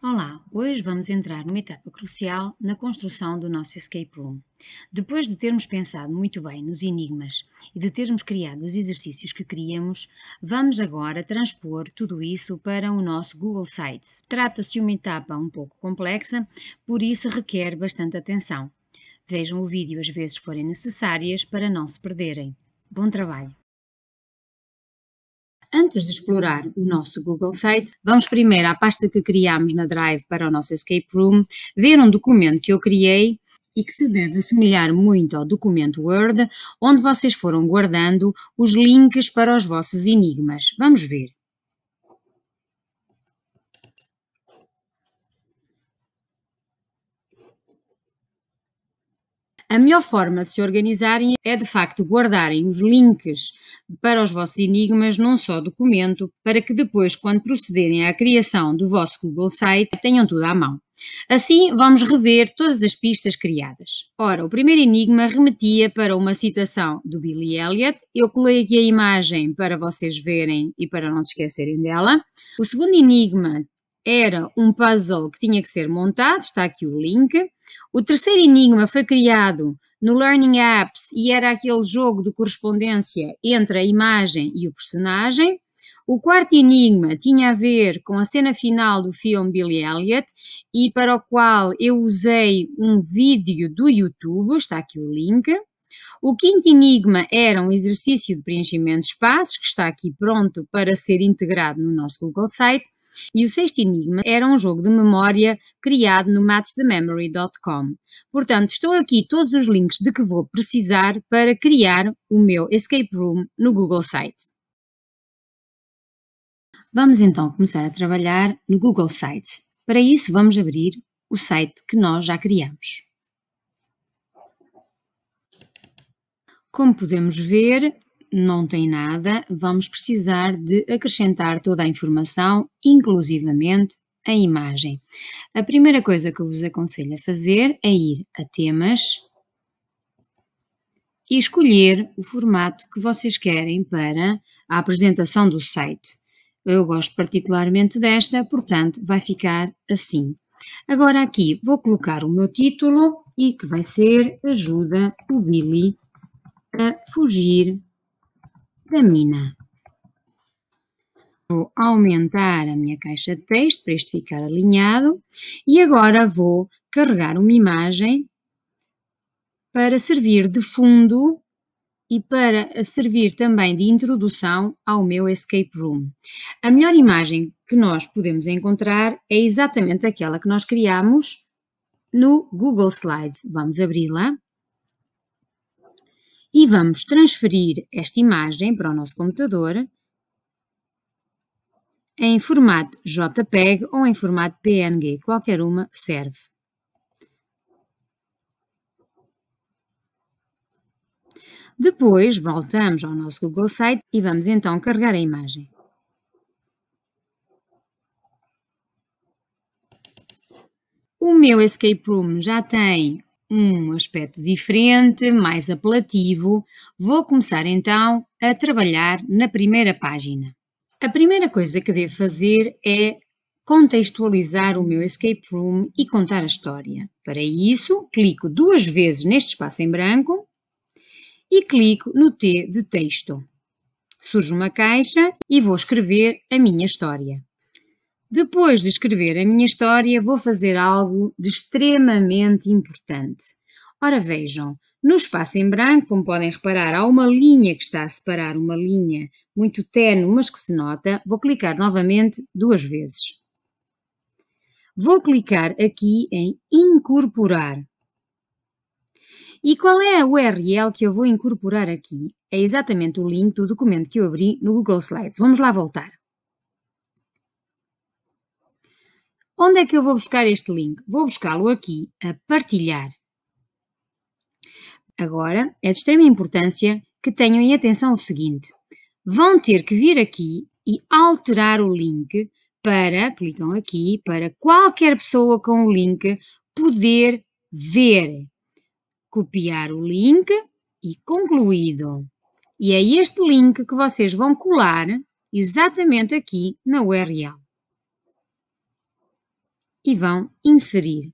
Olá, hoje vamos entrar numa etapa crucial na construção do nosso escape room. Depois de termos pensado muito bem nos enigmas e de termos criado os exercícios que queríamos, vamos agora transpor tudo isso para o nosso Google Sites. Trata-se de uma etapa um pouco complexa, por isso requer bastante atenção. Vejam o vídeo às vezes forem necessárias para não se perderem. Bom trabalho! Antes de explorar o nosso Google Sites, vamos primeiro à pasta que criámos na Drive para o nosso Escape Room, ver um documento que eu criei e que se deve assemelhar muito ao documento Word, onde vocês foram guardando os links para os vossos enigmas. Vamos ver. A melhor forma de se organizarem é de facto guardarem os links para os vossos enigmas num só documento, para que depois, quando procederem à criação do vosso Google Site, tenham tudo à mão. Assim, vamos rever todas as pistas criadas. Ora, o primeiro enigma remetia para uma citação do Billy Elliot. Eu colei aqui a imagem para vocês verem e para não se esquecerem dela. O segundo enigma era um puzzle que tinha que ser montado, está aqui o link. O terceiro enigma foi criado no Learning Apps e era aquele jogo de correspondência entre a imagem e o personagem. O quarto enigma tinha a ver com a cena final do filme Billy Elliot e para o qual eu usei um vídeo do YouTube, está aqui o link. O quinto enigma era um exercício de preenchimento de espaços que está aqui pronto para ser integrado no nosso Google Site. E o sexto enigma era um jogo de memória criado no matchthememory.com. Portanto, estão aqui todos os links de que vou precisar para criar o meu escape room no Google Site. Vamos então começar a trabalhar no Google Sites. Para isso, vamos abrir o site que nós já criamos. Como podemos ver, não tem nada, vamos precisar de acrescentar toda a informação, inclusivamente a imagem. A primeira coisa que eu vos aconselho a fazer é ir a temas e escolher o formato que vocês querem para a apresentação do site. Eu gosto particularmente desta, portanto, vai ficar assim. Agora aqui vou colocar o meu título e que vai ser Ajuda o Billy a fugir Vou aumentar a minha caixa de texto para isto ficar alinhado e agora vou carregar uma imagem para servir de fundo e para servir também de introdução ao meu escape room. A melhor imagem que nós podemos encontrar é exatamente aquela que nós criamos no Google Slides. Vamos abri-la e vamos transferir esta imagem para o nosso computador em formato JPEG ou em formato PNG, qualquer uma serve. Depois voltamos ao nosso Google Sites e vamos então carregar a imagem. O meu escape room já tem um aspecto diferente, mais apelativo, vou começar então a trabalhar na primeira página. A primeira coisa que devo fazer é contextualizar o meu escape room e contar a história. Para isso, clico duas vezes neste espaço em branco e clico no T de texto. Surge uma caixa e vou escrever a minha história. Depois de escrever a minha história, vou fazer algo de extremamente importante. Ora vejam, no espaço em branco, como podem reparar, há uma linha que está a separar, uma linha muito tenue, mas que se nota. Vou clicar novamente duas vezes. Vou clicar aqui em incorporar. E qual é a URL que eu vou incorporar aqui? É exatamente o link do documento que eu abri no Google Slides. Vamos lá voltar. Onde é que eu vou buscar este link? Vou buscá-lo aqui, a partilhar. Agora, é de extrema importância que tenham em atenção o seguinte. Vão ter que vir aqui e alterar o link para, clicam aqui, para qualquer pessoa com o link poder ver. Copiar o link e concluído. E é este link que vocês vão colar exatamente aqui na URL e vão inserir.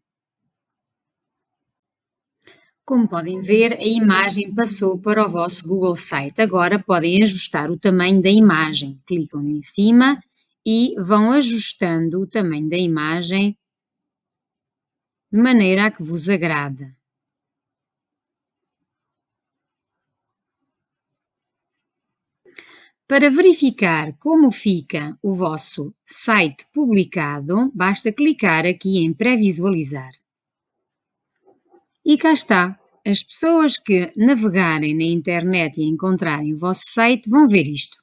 Como podem ver, a imagem passou para o vosso Google Site. Agora podem ajustar o tamanho da imagem. Clicam em cima e vão ajustando o tamanho da imagem de maneira a que vos agrada. Para verificar como fica o vosso site publicado, basta clicar aqui em pré-visualizar. E cá está. As pessoas que navegarem na internet e encontrarem o vosso site vão ver isto.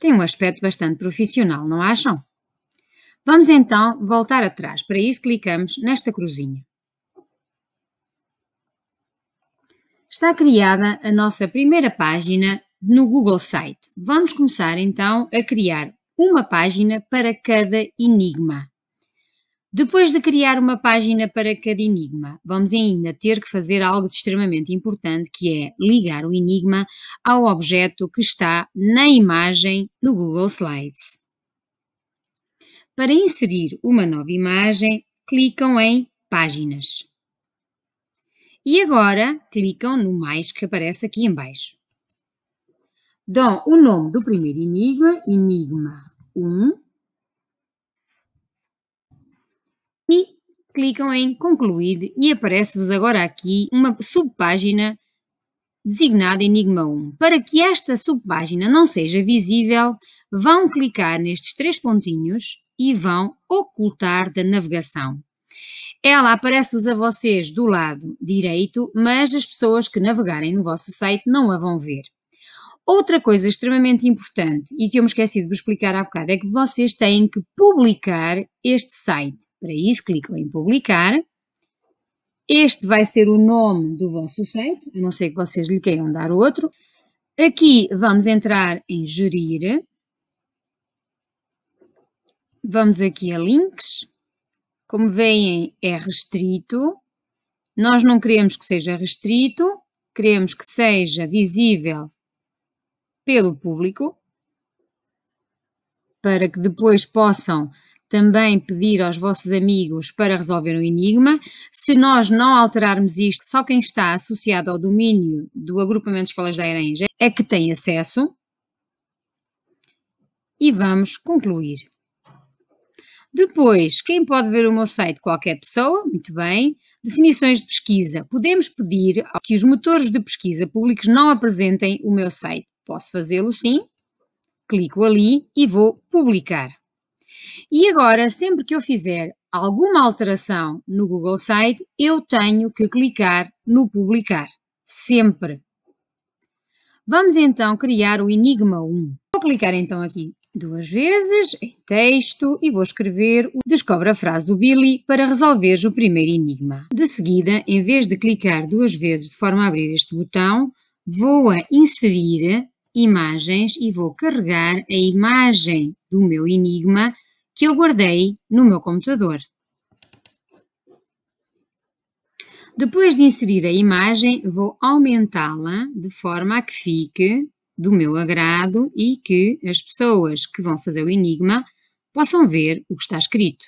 Tem um aspecto bastante profissional, não acham? Vamos então voltar atrás. Para isso, clicamos nesta cruzinha. está criada a nossa primeira página no Google Site. Vamos começar então a criar uma página para cada enigma. Depois de criar uma página para cada enigma, vamos ainda ter que fazer algo extremamente importante, que é ligar o enigma ao objeto que está na imagem no Google Slides. Para inserir uma nova imagem, clicam em Páginas. E agora clicam no mais que aparece aqui embaixo. Dão o nome do primeiro enigma, enigma 1, e clicam em concluir e aparece-vos agora aqui uma subpágina designada Enigma 1. Para que esta subpágina não seja visível, vão clicar nestes três pontinhos e vão ocultar da navegação. Ela aparece-vos a vocês do lado direito, mas as pessoas que navegarem no vosso site não a vão ver. Outra coisa extremamente importante e que eu me esqueci de vos explicar há bocado é que vocês têm que publicar este site. Para isso, clicam em publicar. Este vai ser o nome do vosso site, a não ser que vocês lhe queiram dar outro. Aqui vamos entrar em gerir. Vamos aqui a links. Como veem, é restrito. Nós não queremos que seja restrito, queremos que seja visível pelo público, para que depois possam também pedir aos vossos amigos para resolver o enigma. Se nós não alterarmos isto, só quem está associado ao domínio do agrupamento de escolas da Eranja é que tem acesso. E vamos concluir. Depois, quem pode ver o meu site? Qualquer pessoa, muito bem. Definições de pesquisa. Podemos pedir que os motores de pesquisa públicos não apresentem o meu site. Posso fazê-lo sim. Clico ali e vou publicar. E agora, sempre que eu fizer alguma alteração no Google Site, eu tenho que clicar no publicar. Sempre. Vamos então criar o Enigma 1. Vou clicar então aqui duas vezes em texto e vou escrever o Descobre a frase do Billy para resolveres o primeiro enigma. De seguida, em vez de clicar duas vezes de forma a abrir este botão, vou a inserir imagens e vou carregar a imagem do meu enigma que eu guardei no meu computador. Depois de inserir a imagem, vou aumentá-la de forma a que fique do meu agrado e que as pessoas que vão fazer o enigma possam ver o que está escrito.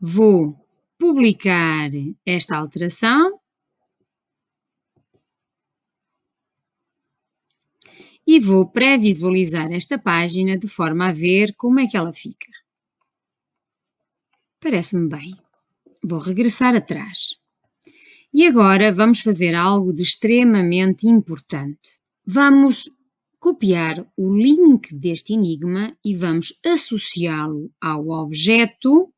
Vou publicar esta alteração e vou pré-visualizar esta página de forma a ver como é que ela fica. Parece-me bem. Vou regressar atrás. E agora vamos fazer algo de extremamente importante. Vamos copiar o link deste enigma e vamos associá-lo ao objeto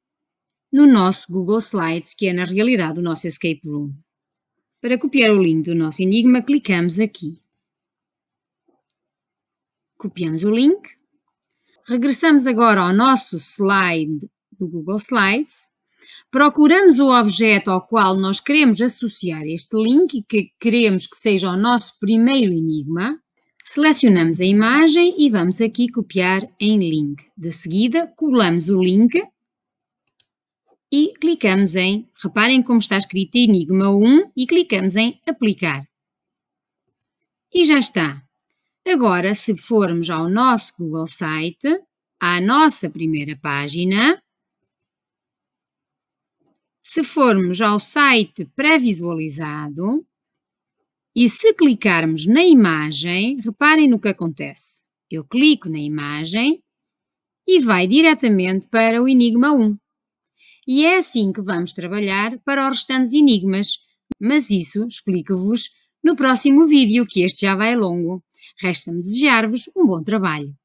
no nosso Google Slides, que é na realidade o nosso escape room. Para copiar o link do nosso enigma, clicamos aqui. Copiamos o link. Regressamos agora ao nosso slide do Google Slides procuramos o objeto ao qual nós queremos associar este link, que queremos que seja o nosso primeiro enigma, selecionamos a imagem e vamos aqui copiar em link. De seguida, colamos o link e clicamos em, reparem como está escrito enigma 1 e clicamos em aplicar. E já está. Agora, se formos ao nosso Google Site, à nossa primeira página, se formos ao site pré-visualizado e se clicarmos na imagem, reparem no que acontece. Eu clico na imagem e vai diretamente para o enigma 1. E é assim que vamos trabalhar para os restantes enigmas, mas isso explico-vos no próximo vídeo, que este já vai longo. Resta-me desejar-vos um bom trabalho.